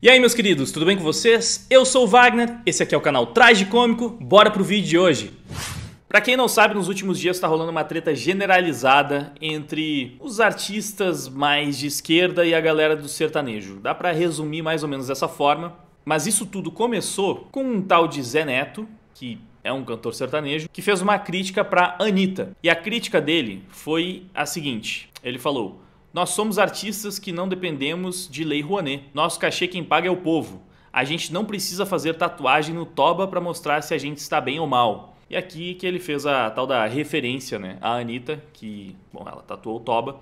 E aí meus queridos, tudo bem com vocês? Eu sou o Wagner, esse aqui é o canal Traje Cômico, bora pro vídeo de hoje. Pra quem não sabe, nos últimos dias tá rolando uma treta generalizada entre os artistas mais de esquerda e a galera do sertanejo. Dá pra resumir mais ou menos dessa forma, mas isso tudo começou com um tal de Zé Neto, que é um cantor sertanejo, que fez uma crítica pra Anitta. E a crítica dele foi a seguinte, ele falou... Nós somos artistas que não dependemos de lei Rouanet. Nosso cachê quem paga é o povo. A gente não precisa fazer tatuagem no toba para mostrar se a gente está bem ou mal. E aqui que ele fez a tal da referência, né? A Anitta, que, bom, ela tatuou o toba.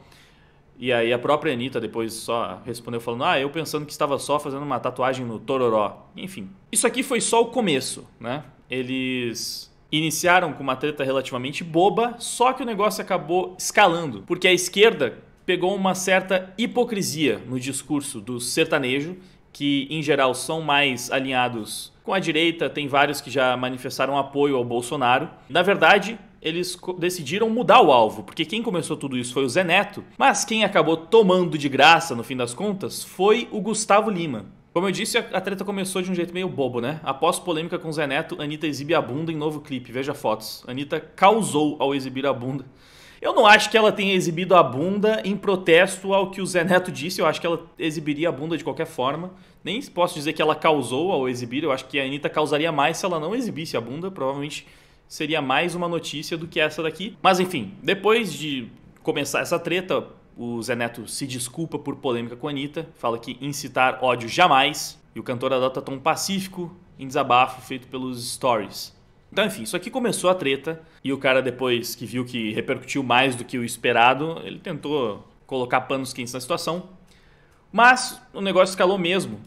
E aí a própria Anitta depois só respondeu falando: Ah, eu pensando que estava só fazendo uma tatuagem no Tororó. Enfim. Isso aqui foi só o começo, né? Eles iniciaram com uma treta relativamente boba, só que o negócio acabou escalando. Porque a esquerda pegou uma certa hipocrisia no discurso do sertanejo, que em geral são mais alinhados com a direita, tem vários que já manifestaram apoio ao Bolsonaro. Na verdade, eles decidiram mudar o alvo, porque quem começou tudo isso foi o Zé Neto, mas quem acabou tomando de graça no fim das contas foi o Gustavo Lima. Como eu disse, a treta começou de um jeito meio bobo, né? Após polêmica com o Zé Neto, Anitta exibe a bunda em novo clipe. Veja fotos. Anitta causou ao exibir a bunda eu não acho que ela tenha exibido a bunda em protesto ao que o Zé Neto disse. Eu acho que ela exibiria a bunda de qualquer forma. Nem posso dizer que ela causou ao exibir. Eu acho que a Anitta causaria mais se ela não exibisse a bunda. Provavelmente seria mais uma notícia do que essa daqui. Mas enfim, depois de começar essa treta, o Zé Neto se desculpa por polêmica com a Anitta. Fala que incitar ódio jamais. E o cantor adota tom pacífico em desabafo feito pelos stories. Então, enfim, isso aqui começou a treta e o cara, depois que viu que repercutiu mais do que o esperado, ele tentou colocar panos quentes na situação. Mas o negócio escalou mesmo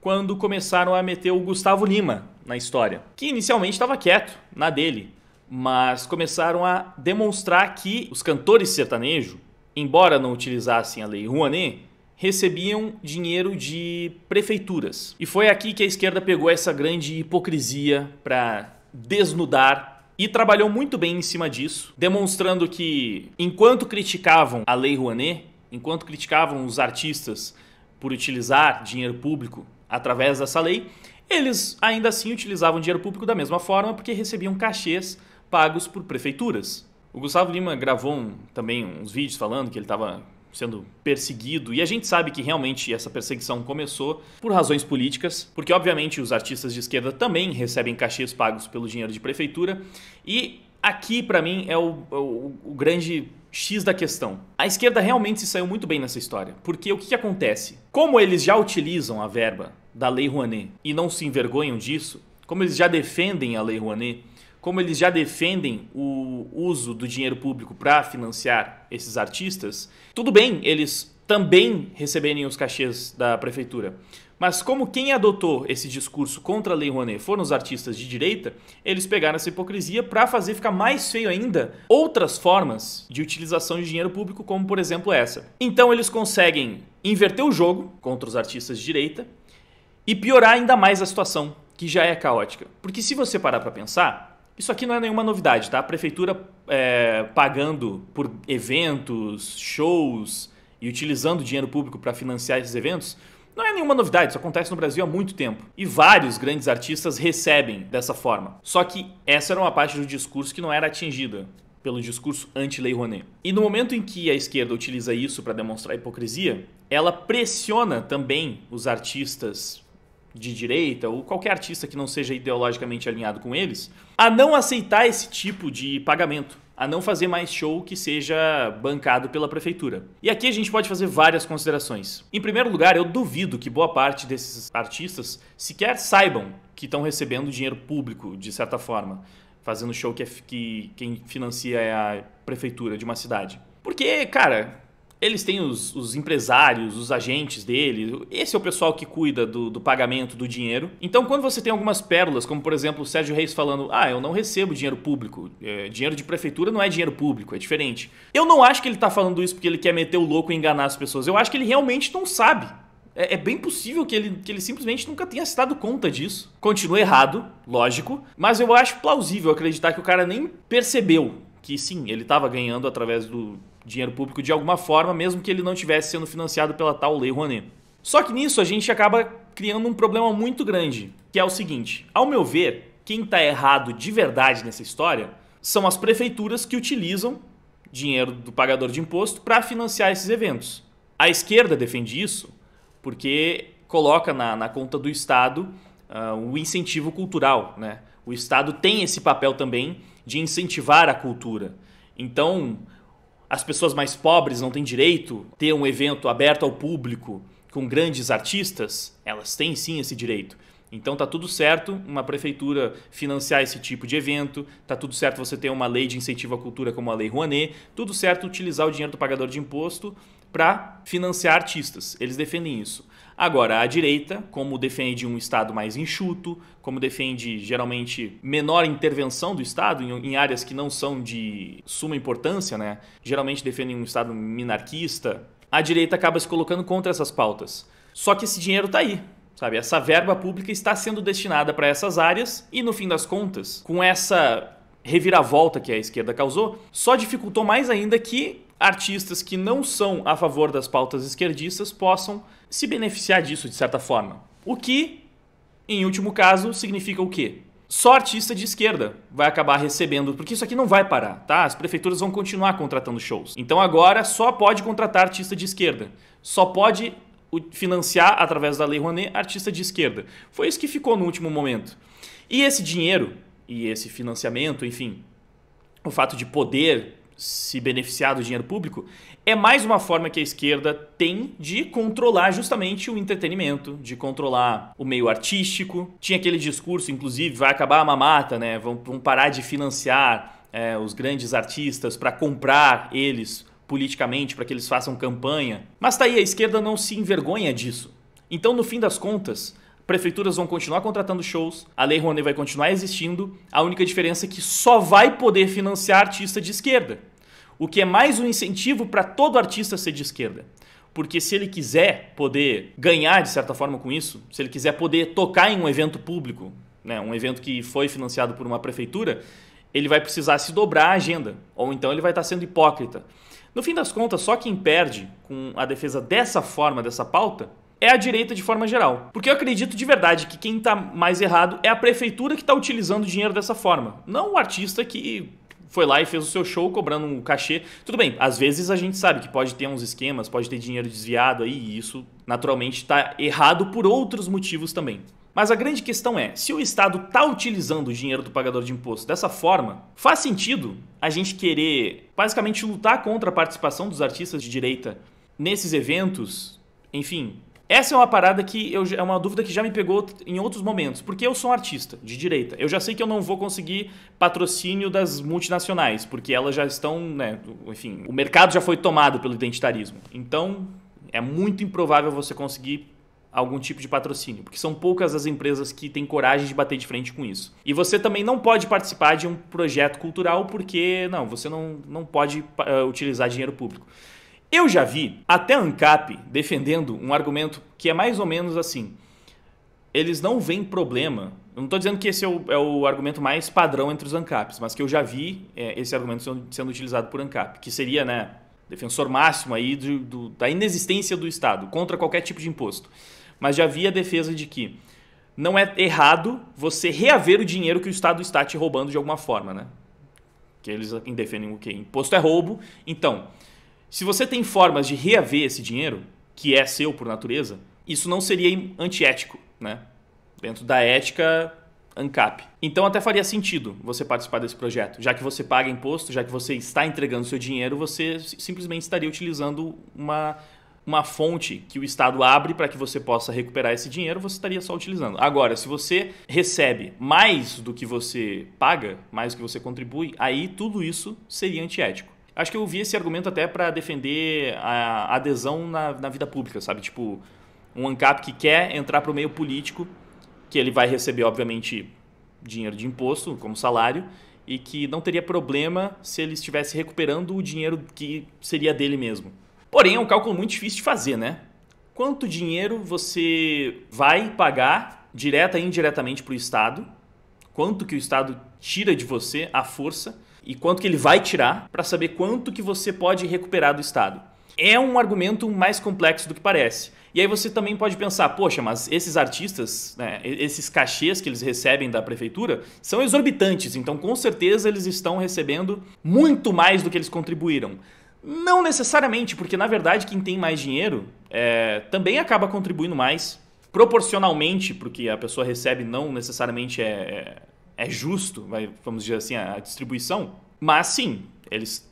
quando começaram a meter o Gustavo Lima na história, que inicialmente estava quieto, na dele, mas começaram a demonstrar que os cantores sertanejo, embora não utilizassem a lei Rouanet, recebiam dinheiro de prefeituras. E foi aqui que a esquerda pegou essa grande hipocrisia para desnudar e trabalhou muito bem em cima disso, demonstrando que enquanto criticavam a Lei Rouanet, enquanto criticavam os artistas por utilizar dinheiro público através dessa lei, eles ainda assim utilizavam dinheiro público da mesma forma porque recebiam cachês pagos por prefeituras. O Gustavo Lima gravou um, também uns vídeos falando que ele estava sendo perseguido. E a gente sabe que realmente essa perseguição começou por razões políticas, porque obviamente os artistas de esquerda também recebem cachês pagos pelo dinheiro de prefeitura. E aqui, para mim, é o, o, o, grande X da questão. A esquerda realmente se saiu muito bem nessa história, porque o que, que acontece? Como eles já utilizam a verba da Lei Rouanet e não se envergonham disso, como eles já defendem a Lei Rouanet como eles já defendem o uso do dinheiro público para financiar esses artistas, tudo bem eles também receberem os cachês da prefeitura. Mas como quem adotou esse discurso contra a Lei Rouanet foram os artistas de direita, eles pegaram essa hipocrisia para fazer ficar mais feio ainda outras formas de utilização de dinheiro público, como por exemplo essa. Então eles conseguem inverter o jogo contra os artistas de direita e piorar ainda mais a situação, que já é caótica. Porque se você parar para pensar, isso aqui não é nenhuma novidade, tá? A prefeitura é, pagando por eventos, shows e utilizando dinheiro público para financiar esses eventos, não é nenhuma novidade, isso acontece no Brasil há muito tempo. E vários grandes artistas recebem dessa forma. Só que essa era uma parte do discurso que não era atingida pelo discurso anti-Lei Rouanet. E no momento em que a esquerda utiliza isso para demonstrar hipocrisia, ela pressiona também os artistas de direita ou qualquer artista que não seja ideologicamente alinhado com eles, a não aceitar esse tipo de pagamento, a não fazer mais show que seja bancado pela prefeitura. E aqui a gente pode fazer várias considerações. Em primeiro lugar, eu duvido que boa parte desses artistas sequer saibam que estão recebendo dinheiro público, de certa forma, fazendo show que, é, que quem financia é a prefeitura de uma cidade. Porque, cara, eles têm os, os, empresários, os agentes dele, esse é o pessoal que cuida do, do, pagamento do dinheiro. Então, quando você tem algumas pérolas, como por exemplo o Sérgio Reis falando: Ah, eu não recebo dinheiro público, é, dinheiro de prefeitura não é dinheiro público, é diferente. Eu não acho que ele tá falando isso porque ele quer meter o louco e enganar as pessoas, eu acho que ele realmente não sabe. É, é bem possível que ele, que ele simplesmente nunca tenha se dado conta disso. Continua errado, lógico, mas eu acho plausível acreditar que o cara nem percebeu que sim, ele estava ganhando através do, dinheiro público de alguma forma, mesmo que ele não estivesse sendo financiado pela tal Lei Rouanet. Só que nisso a gente acaba criando um problema muito grande, que é o seguinte: ao meu ver, quem está errado de verdade nessa história são as prefeituras que utilizam dinheiro do pagador de imposto para financiar esses eventos. A esquerda defende isso porque coloca na, na conta do Estado uh, o incentivo cultural. Né? O Estado tem esse papel também de incentivar a cultura. Então, as pessoas mais pobres não têm direito a ter um evento aberto ao público com grandes artistas? Elas têm sim esse direito. Então tá tudo certo uma prefeitura financiar esse tipo de evento, tá tudo certo você ter uma lei de incentivo à cultura como a Lei Rouanet, tudo certo utilizar o dinheiro do pagador de imposto para financiar artistas. Eles defendem isso. Agora, a direita, como defende um Estado mais enxuto, como defende geralmente menor intervenção do Estado em, áreas que não são de suma importância, né? geralmente defende um Estado minarquista, a direita acaba se colocando contra essas pautas. Só que esse dinheiro está aí. Sabe, essa verba pública está sendo destinada para essas áreas e, no fim das contas, com essa reviravolta que a esquerda causou, só dificultou mais ainda que artistas que não são a favor das pautas esquerdistas possam se beneficiar disso de certa forma. O que, em último caso, significa o quê? Só artista de esquerda vai acabar recebendo, porque isso aqui não vai parar, tá? As prefeituras vão continuar contratando shows. Então agora só pode contratar artista de esquerda. Só pode financiar, através da Lei Rouanet, artista de esquerda. Foi isso que ficou no último momento. E esse dinheiro e esse financiamento, enfim, o fato de poder se beneficiar do dinheiro público, é mais uma forma que a esquerda tem de controlar justamente o entretenimento, de controlar o meio artístico. Tinha aquele discurso, inclusive, vai acabar a mamata, né? Vão, vão parar de financiar é, os grandes artistas para comprar eles politicamente, para que eles façam campanha. Mas tá aí, a esquerda não se envergonha disso. Então, no fim das contas, prefeituras vão continuar contratando shows, a Lei Rouanet vai continuar existindo, a única diferença é que só vai poder financiar artista de esquerda, o que é mais um incentivo para todo artista ser de esquerda. Porque se ele quiser poder ganhar de certa forma com isso, se ele quiser poder tocar em um evento público, né, um evento que foi financiado por uma prefeitura, ele vai precisar se dobrar a agenda, ou então ele vai estar tá sendo hipócrita. No fim das contas, só quem perde com a defesa dessa forma, dessa pauta, é a direita de forma geral. Porque eu acredito de verdade que quem está mais errado é a prefeitura que está utilizando o dinheiro dessa forma, não o artista que foi lá e fez o seu show cobrando um cachê. Tudo bem, às vezes a gente sabe que pode ter uns esquemas, pode ter dinheiro desviado aí, e isso naturalmente está errado por outros motivos também. Mas a grande questão é, se o Estado está utilizando o dinheiro do pagador de imposto dessa forma, faz sentido a gente querer basicamente lutar contra a participação dos artistas de direita nesses eventos? Enfim, essa é uma parada que eu, é uma dúvida que já me pegou em outros momentos, porque eu sou um artista de direita. Eu já sei que eu não vou conseguir patrocínio das multinacionais, porque elas já estão, né, enfim, o mercado já foi tomado pelo identitarismo. Então, é muito improvável você conseguir algum tipo de patrocínio, porque são poucas as empresas que têm coragem de bater de frente com isso. E você também não pode participar de um projeto cultural porque não, você não, não pode uh, utilizar dinheiro público. Eu já vi até a ANCAP defendendo um argumento que é mais ou menos assim. Eles não veem problema. Eu não estou dizendo que esse é o, é o, argumento mais padrão entre os ANCAPs, mas que eu já vi é, esse argumento sendo, sendo, utilizado por ANCAP, que seria, né, defensor máximo aí do, do, da inexistência do Estado, contra qualquer tipo de imposto. Mas já vi a defesa de que não é errado você reaver o dinheiro que o Estado está te roubando de alguma forma, né? Que eles defendem o quê? Imposto é roubo. Então, se você tem formas de reaver esse dinheiro, que é seu por natureza, isso não seria antiético, né? Dentro da ética ANCAP. Então até faria sentido você participar desse projeto. Já que você paga imposto, já que você está entregando seu dinheiro, você simplesmente estaria utilizando uma, uma fonte que o Estado abre para que você possa recuperar esse dinheiro, você estaria só utilizando. Agora, se você recebe mais do que você paga, mais do que você contribui, aí tudo isso seria antiético. Acho que eu vi esse argumento até para defender a adesão na, na vida pública, sabe? Tipo, um ANCAP que quer entrar para o meio político, que ele vai receber, obviamente, dinheiro de imposto como salário, e que não teria problema se ele estivesse recuperando o dinheiro que seria dele mesmo. Porém, é um cálculo muito difícil de fazer, né? Quanto dinheiro você vai pagar direta e indiretamente para o Estado? Quanto que o Estado tira de você à força? e quanto que ele vai tirar para saber quanto que você pode recuperar do Estado. É um argumento mais complexo do que parece. E aí você também pode pensar, poxa, mas esses artistas, né, esses cachês que eles recebem da prefeitura são exorbitantes, então com certeza eles estão recebendo muito mais do que eles contribuíram. Não necessariamente, porque na verdade quem tem mais dinheiro é, também acaba contribuindo mais proporcionalmente, porque a pessoa recebe não necessariamente é, é é justo, vai, vamos dizer assim, a, a distribuição. Mas sim, eles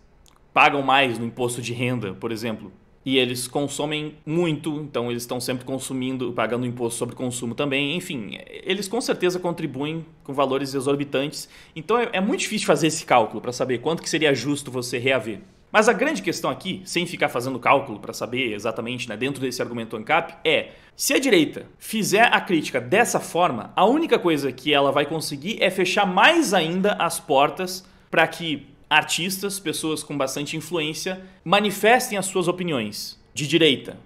pagam mais no imposto de renda, por exemplo, e eles consomem muito, então eles estão sempre consumindo, pagando imposto sobre consumo também. Enfim, eles com certeza contribuem com valores exorbitantes. Então é, é muito difícil fazer esse cálculo para saber quanto que seria justo você reaver. Mas a grande questão aqui, sem ficar fazendo cálculo para saber exatamente né, dentro desse argumento ANCAP, é se a direita fizer a crítica dessa forma, a única coisa que ela vai conseguir é fechar mais ainda as portas para que artistas, pessoas com bastante influência, manifestem as suas opiniões de direita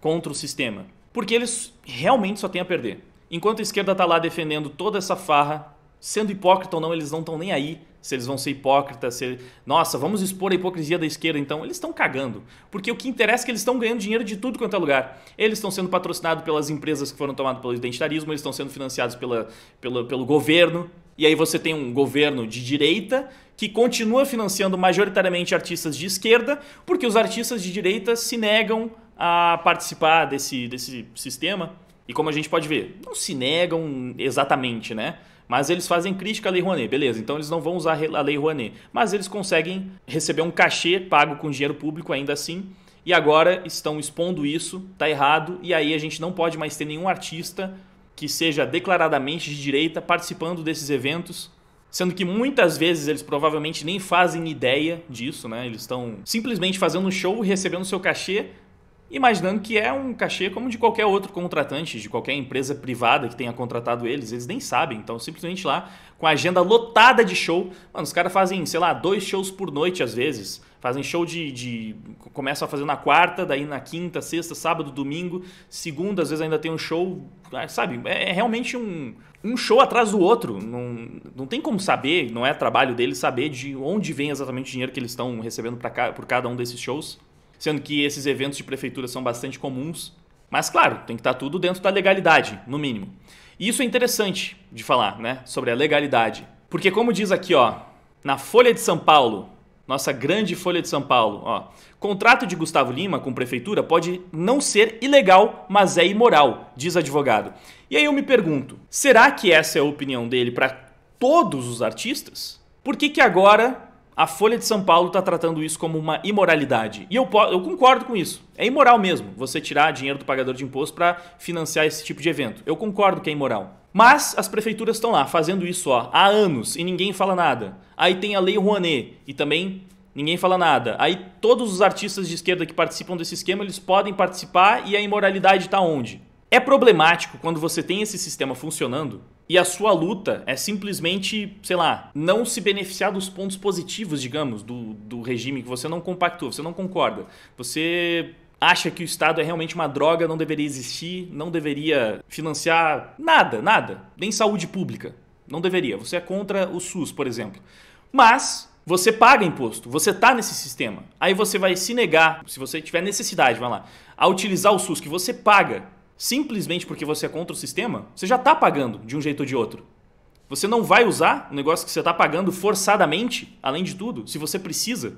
contra o sistema. Porque eles realmente só têm a perder. Enquanto a esquerda está lá defendendo toda essa farra sendo hipócrita ou não, eles não estão nem aí se eles vão ser hipócritas, se... nossa, vamos expor a hipocrisia da esquerda então. Eles estão cagando, porque o que interessa é que eles estão ganhando dinheiro de tudo quanto é lugar. Eles estão sendo patrocinados pelas empresas que foram tomadas pelo identitarismo, eles estão sendo financiados pela, pela, pelo governo. E aí você tem um governo de direita que continua financiando majoritariamente artistas de esquerda, porque os artistas de direita se negam a participar desse, desse sistema. E como a gente pode ver, não se negam exatamente, né? Mas eles fazem crítica à Lei Rouanet, beleza, então eles não vão usar a Lei Rouanet. Mas eles conseguem receber um cachê pago com dinheiro público ainda assim, e agora estão expondo isso, tá errado, e aí a gente não pode mais ter nenhum artista que seja declaradamente de direita participando desses eventos, sendo que muitas vezes eles provavelmente nem fazem ideia disso, né? Eles estão simplesmente fazendo um show, recebendo seu cachê imaginando que é um cachê como de qualquer outro contratante, de qualquer empresa privada que tenha contratado eles, eles nem sabem. Então, simplesmente lá, com a agenda lotada de show, mano, os caras fazem, sei lá, dois shows por noite às vezes. Fazem show de, de. Começam a fazer na quarta, daí na quinta, sexta, sábado, domingo, segunda, às vezes ainda tem um show. Ah, sabe, é, é realmente um, um show atrás do outro. Não, não tem como saber, não é trabalho deles saber de onde vem exatamente o dinheiro que eles estão recebendo pra, por cada um desses shows sendo que esses eventos de prefeitura são bastante comuns. Mas, claro, tem que estar tá tudo dentro da legalidade, no mínimo. E isso é interessante de falar, né? Sobre a legalidade. Porque, como diz aqui, ó, na Folha de São Paulo, nossa grande Folha de São Paulo, ó, contrato de Gustavo Lima com prefeitura pode não ser ilegal, mas é imoral, diz advogado. E aí eu me pergunto, será que essa é a opinião dele para todos os artistas? Por que, que agora a Folha de São Paulo está tratando isso como uma imoralidade. E eu, eu concordo com isso. É imoral mesmo você tirar dinheiro do pagador de imposto para financiar esse tipo de evento. Eu concordo que é imoral. Mas as prefeituras estão lá fazendo isso ó, há anos e ninguém fala nada. Aí tem a Lei Rouanet e também ninguém fala nada. Aí todos os artistas de esquerda que participam desse esquema, eles podem participar e a imoralidade está onde? É problemático quando você tem esse sistema funcionando e a sua luta é simplesmente, sei lá, não se beneficiar dos pontos positivos, digamos, do, do regime que você não compactou, você não concorda. Você acha que o Estado é realmente uma droga, não deveria existir, não deveria financiar nada, nada, nem saúde pública. Não deveria. Você é contra o SUS, por exemplo. Mas você paga imposto, você está nesse sistema. Aí você vai se negar, se você tiver necessidade, vai lá, a utilizar o SUS que você paga simplesmente porque você é contra o sistema, você já está pagando de um jeito ou de outro. Você não vai usar o negócio que você está pagando forçadamente, além de tudo, se você precisa.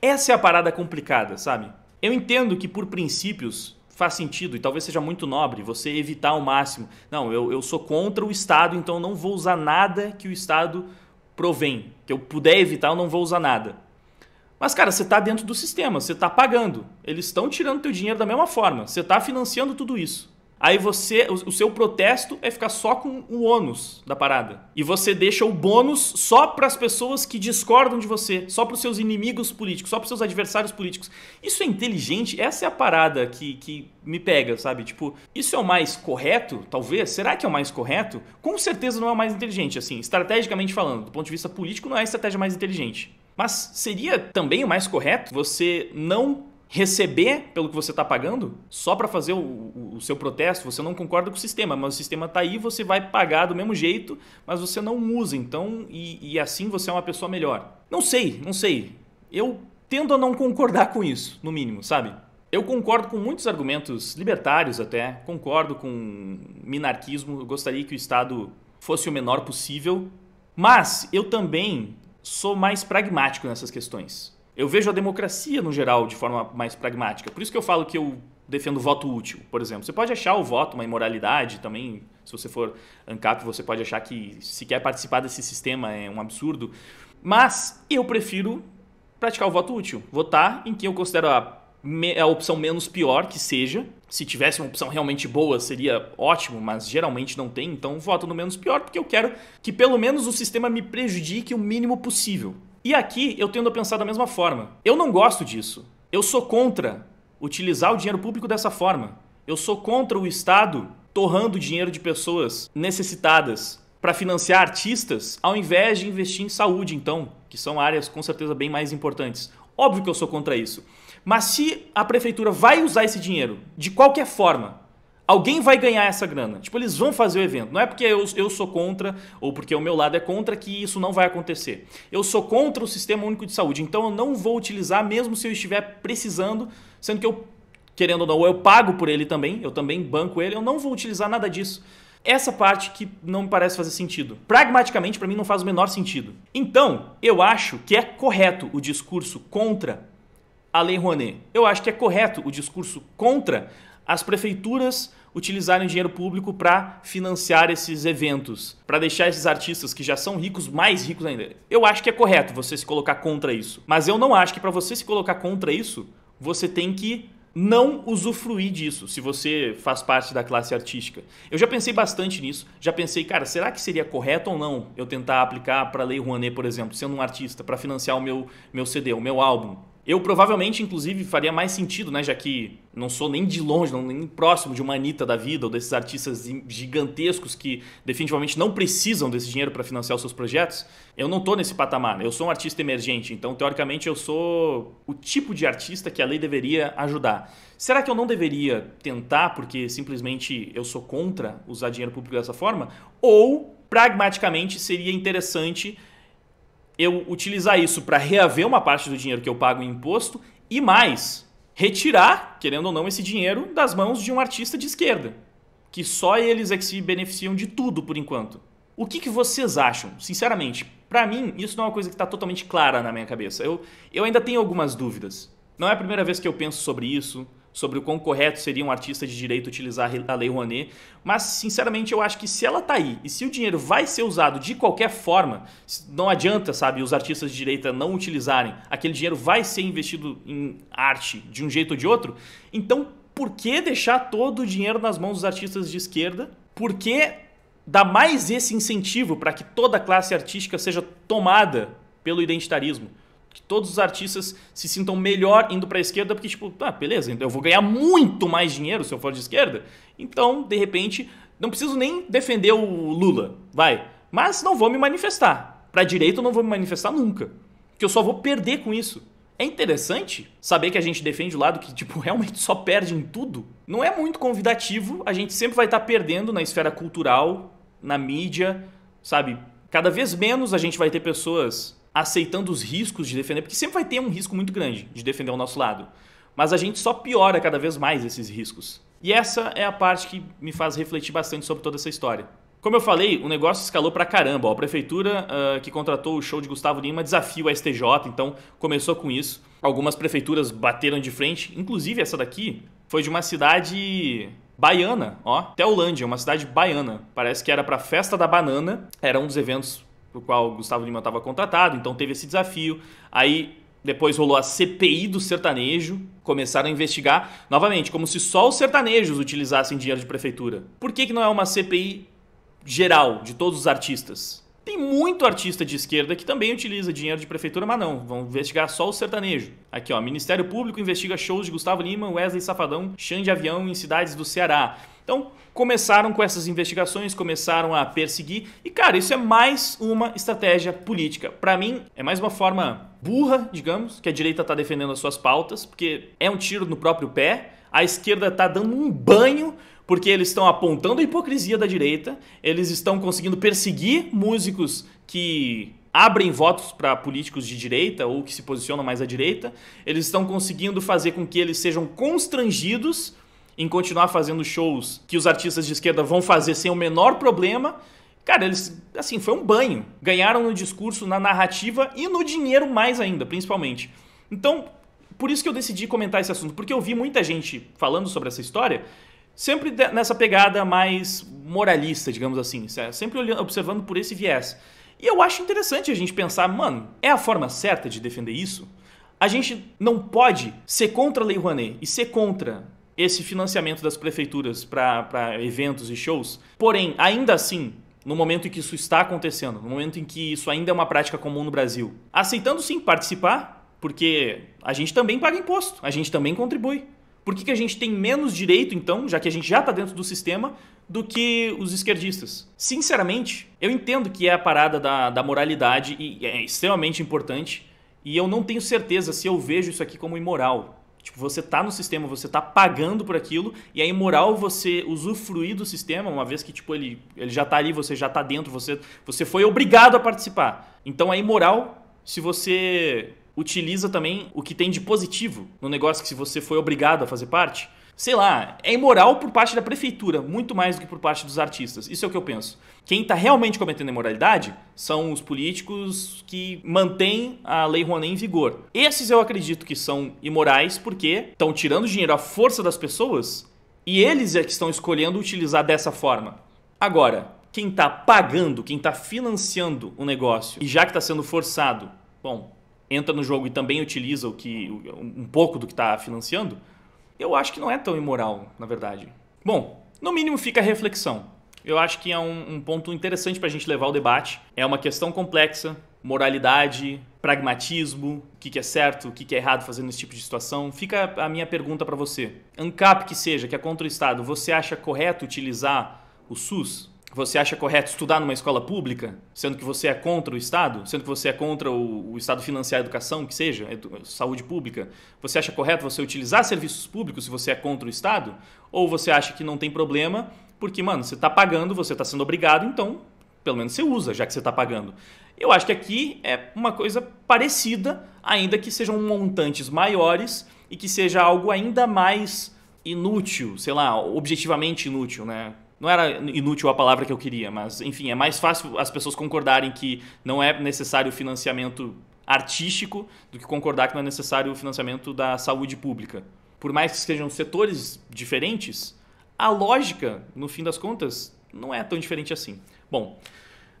Essa é a parada complicada, sabe? Eu entendo que por princípios faz sentido e talvez seja muito nobre você evitar ao máximo. Não, eu, eu sou contra o Estado, então eu não vou usar nada que o Estado provém. Que eu puder evitar, eu não vou usar nada. Mas, cara, você está dentro do sistema, você está pagando. Eles estão tirando teu dinheiro da mesma forma, você está financiando tudo isso. Aí você, o, seu protesto é ficar só com o ônus da parada. E você deixa o bônus só para as pessoas que discordam de você, só para os seus inimigos políticos, só para os seus adversários políticos. Isso é inteligente? Essa é a parada que, que me pega, sabe? Tipo, isso é o mais correto, talvez? Será que é o mais correto? Com certeza não é o mais inteligente, assim, estrategicamente falando. Do ponto de vista político, não é a estratégia mais inteligente. Mas seria também o mais correto você não receber pelo que você está pagando só para fazer o, o, o, seu protesto, você não concorda com o sistema, mas o sistema está aí, você vai pagar do mesmo jeito, mas você não usa, então, e, e, assim você é uma pessoa melhor. Não sei, não sei. Eu tendo a não concordar com isso, no mínimo, sabe? Eu concordo com muitos argumentos libertários até, concordo com minarquismo, eu gostaria que o Estado fosse o menor possível, mas eu também sou mais pragmático nessas questões. Eu vejo a democracia no geral de forma mais pragmática. Por isso que eu falo que eu defendo voto útil, por exemplo. Você pode achar o voto uma imoralidade também. Se você for ANCAP, você pode achar que sequer participar desse sistema é um absurdo. Mas eu prefiro praticar o voto útil. Votar em quem eu considero a, a opção menos pior que seja. Se tivesse uma opção realmente boa, seria ótimo, mas geralmente não tem. Então voto no menos pior porque eu quero que pelo menos o sistema me prejudique o mínimo possível. E aqui eu tendo a pensar da mesma forma. Eu não gosto disso. Eu sou contra utilizar o dinheiro público dessa forma. Eu sou contra o Estado torrando dinheiro de pessoas necessitadas para financiar artistas, ao invés de investir em saúde, então, que são áreas com certeza bem mais importantes. Óbvio que eu sou contra isso. Mas se a prefeitura vai usar esse dinheiro de qualquer forma Alguém vai ganhar essa grana. Tipo, eles vão fazer o evento. Não é porque eu, eu sou contra ou porque o meu lado é contra que isso não vai acontecer. Eu sou contra o sistema único de saúde. Então eu não vou utilizar, mesmo se eu estiver precisando, sendo que eu, querendo ou não, eu pago por ele também, eu também banco ele, eu não vou utilizar nada disso. Essa parte que não me parece fazer sentido. Pragmaticamente, para mim, não faz o menor sentido. Então, eu acho que é correto o discurso contra a Lei Rouanet. Eu acho que é correto o discurso contra as prefeituras utilizarem dinheiro público para financiar esses eventos, para deixar esses artistas que já são ricos mais ricos ainda. Eu acho que é correto você se colocar contra isso, mas eu não acho que para você se colocar contra isso, você tem que não usufruir disso, se você faz parte da classe artística. Eu já pensei bastante nisso, já pensei, cara, será que seria correto ou não eu tentar aplicar para a Lei Rouanet, por exemplo, sendo um artista, para financiar o meu, meu CD, o meu álbum? Eu provavelmente, inclusive, faria mais sentido, né? Já que não sou nem de longe, não, nem próximo de uma Anitta da vida ou desses artistas gigantescos que definitivamente não precisam desse dinheiro para financiar os seus projetos. Eu não tô nesse patamar. Eu sou um artista emergente, então teoricamente eu sou o tipo de artista que a lei deveria ajudar. Será que eu não deveria tentar porque simplesmente eu sou contra usar dinheiro público dessa forma? Ou pragmaticamente seria interessante eu utilizar isso para reaver uma parte do dinheiro que eu pago em imposto e mais, retirar, querendo ou não, esse dinheiro das mãos de um artista de esquerda, que só eles é que se beneficiam de tudo por enquanto. O que, que vocês acham? Sinceramente, para mim, isso não é uma coisa que está totalmente clara na minha cabeça. Eu, eu ainda tenho algumas dúvidas. Não é a primeira vez que eu penso sobre isso sobre o quão correto seria um artista de direito utilizar a Lei Rouanet, mas sinceramente eu acho que se ela tá aí e se o dinheiro vai ser usado de qualquer forma, não adianta, sabe, os artistas de direita não utilizarem, aquele dinheiro vai ser investido em arte de um jeito ou de outro, então por que deixar todo o dinheiro nas mãos dos artistas de esquerda? Por que dar mais esse incentivo para que toda a classe artística seja tomada pelo identitarismo? que todos os artistas se sintam melhor indo para a esquerda, porque tipo, ah, beleza, então eu vou ganhar muito mais dinheiro se eu for de esquerda. Então, de repente, não preciso nem defender o Lula, vai. Mas não vou me manifestar. Para a direita eu não vou me manifestar nunca, porque eu só vou perder com isso. É interessante saber que a gente defende o lado que, tipo, realmente só perde em tudo. Não é muito convidativo, a gente sempre vai estar tá perdendo na esfera cultural, na mídia, sabe? Cada vez menos a gente vai ter pessoas aceitando os riscos de defender, porque sempre vai ter um risco muito grande de defender o nosso lado. Mas a gente só piora cada vez mais esses riscos. E essa é a parte que me faz refletir bastante sobre toda essa história. Como eu falei, o negócio escalou pra caramba. A prefeitura uh, que contratou o show de Gustavo Lima desafiou a STJ, então começou com isso. Algumas prefeituras bateram de frente, inclusive essa daqui foi de uma cidade baiana, ó, Teolândia, uma cidade baiana. Parece que era pra festa da banana, era um dos eventos o qual o Gustavo Lima estava contratado, então teve esse desafio. Aí depois rolou a CPI do sertanejo, começaram a investigar novamente, como se só os sertanejos utilizassem dinheiro de prefeitura. Por que, que não é uma CPI geral de todos os artistas? Tem muito artista de esquerda que também utiliza dinheiro de prefeitura, mas não, vão investigar só o sertanejo. Aqui, ó, Ministério Público investiga shows de Gustavo Lima, Wesley Safadão, Xande Avião em cidades do Ceará. Então, começaram com essas investigações, começaram a perseguir, e cara, isso é mais uma estratégia política. Para mim, é mais uma forma burra, digamos, que a direita está defendendo as suas pautas, porque é um tiro no próprio pé. A esquerda está dando um banho porque eles estão apontando a hipocrisia da direita, eles estão conseguindo perseguir músicos que abrem votos para políticos de direita ou que se posicionam mais à direita, eles estão conseguindo fazer com que eles sejam constrangidos em continuar fazendo shows que os artistas de esquerda vão fazer sem o menor problema. Cara, eles, assim, foi um banho. Ganharam no discurso, na narrativa e no dinheiro mais ainda, principalmente. Então, por isso que eu decidi comentar esse assunto, porque eu vi muita gente falando sobre essa história, sempre nessa pegada mais moralista, digamos assim, sempre observando por esse viés. E eu acho interessante a gente pensar, mano, é a forma certa de defender isso? A gente não pode ser contra a Lei Rouanet e ser contra esse financiamento das prefeituras para eventos e shows. Porém, ainda assim, no momento em que isso está acontecendo, no momento em que isso ainda é uma prática comum no Brasil, aceitando sim participar, porque a gente também paga imposto, a gente também contribui. Por que, que a gente tem menos direito, então, já que a gente já está dentro do sistema, do que os esquerdistas? Sinceramente, eu entendo que é a parada da, da moralidade e é extremamente importante, e eu não tenho certeza se eu vejo isso aqui como imoral. Tipo, você tá no sistema, você tá pagando por aquilo, e é imoral você usufruir do sistema, uma vez que, tipo, ele, ele já tá ali, você já tá dentro, você, você foi obrigado a participar. Então é imoral se você utiliza também o que tem de positivo no negócio que se você foi obrigado a fazer parte sei lá, é imoral por parte da prefeitura, muito mais do que por parte dos artistas. Isso é o que eu penso. Quem está realmente cometendo imoralidade são os políticos que mantêm a Lei Rouanet em vigor. Esses eu acredito que são imorais porque estão tirando dinheiro à força das pessoas e eles é que estão escolhendo utilizar dessa forma. Agora, quem está pagando, quem está financiando o negócio e já que está sendo forçado, bom, entra no jogo e também utiliza o que um pouco do que está financiando, eu acho que não é tão imoral, na verdade. Bom, no mínimo fica a reflexão. Eu acho que é um, um ponto interessante para a gente levar o debate. É uma questão complexa, moralidade, pragmatismo, o que, que é certo, o que, que é errado fazendo esse tipo de situação. Fica a minha pergunta para você. ANCAP que seja, que é contra o Estado, você acha correto utilizar o SUS? você acha correto estudar numa escola pública, sendo que você é contra o Estado, sendo que você é contra o, o Estado financiar a educação, que seja, saúde pública? Você acha correto você utilizar serviços públicos se você é contra o Estado? Ou você acha que não tem problema, porque, mano, você está pagando, você está sendo obrigado, então pelo menos você usa, já que você está pagando. Eu acho que aqui é uma coisa parecida, ainda que sejam montantes maiores e que seja algo ainda mais inútil, sei lá, objetivamente inútil, né? não era inútil a palavra que eu queria, mas enfim, é mais fácil as pessoas concordarem que não é necessário financiamento artístico do que concordar que não é necessário o financiamento da saúde pública. Por mais que sejam setores diferentes, a lógica, no fim das contas, não é tão diferente assim. Bom,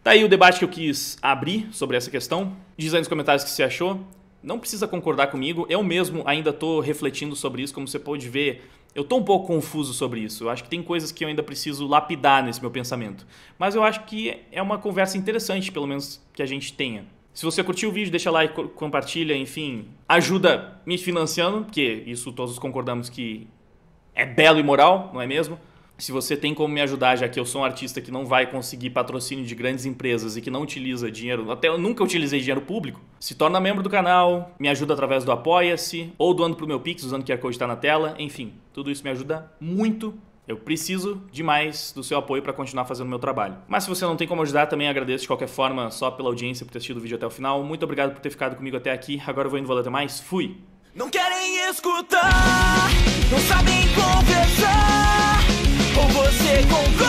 Tá aí o debate que eu quis abrir sobre essa questão. Diz aí nos comentários o que você achou não precisa concordar comigo. Eu mesmo ainda estou refletindo sobre isso, como você pode ver. Eu estou um pouco confuso sobre isso. Eu acho que tem coisas que eu ainda preciso lapidar nesse meu pensamento. Mas eu acho que é uma conversa interessante, pelo menos que a gente tenha. Se você curtiu o vídeo, deixa like, compartilha, enfim, ajuda me financiando, porque isso todos concordamos que é belo e moral, não é mesmo? se você tem como me ajudar, já que eu sou um artista que não vai conseguir patrocínio de grandes empresas e que não utiliza dinheiro, até eu nunca utilizei dinheiro público, se torna membro do canal, me ajuda através do Apoia-se ou doando pro meu Pix, usando o QR Code tá na tela, enfim, tudo isso me ajuda muito. Eu preciso demais do seu apoio para continuar fazendo o meu trabalho. Mas se você não tem como ajudar, também agradeço de qualquer forma só pela audiência, por ter assistido o vídeo até o final. Muito obrigado por ter ficado comigo até aqui. Agora eu vou indo, valeu até mais. Fui! Não querem escutar, não sabem conversar. et qu'on veut.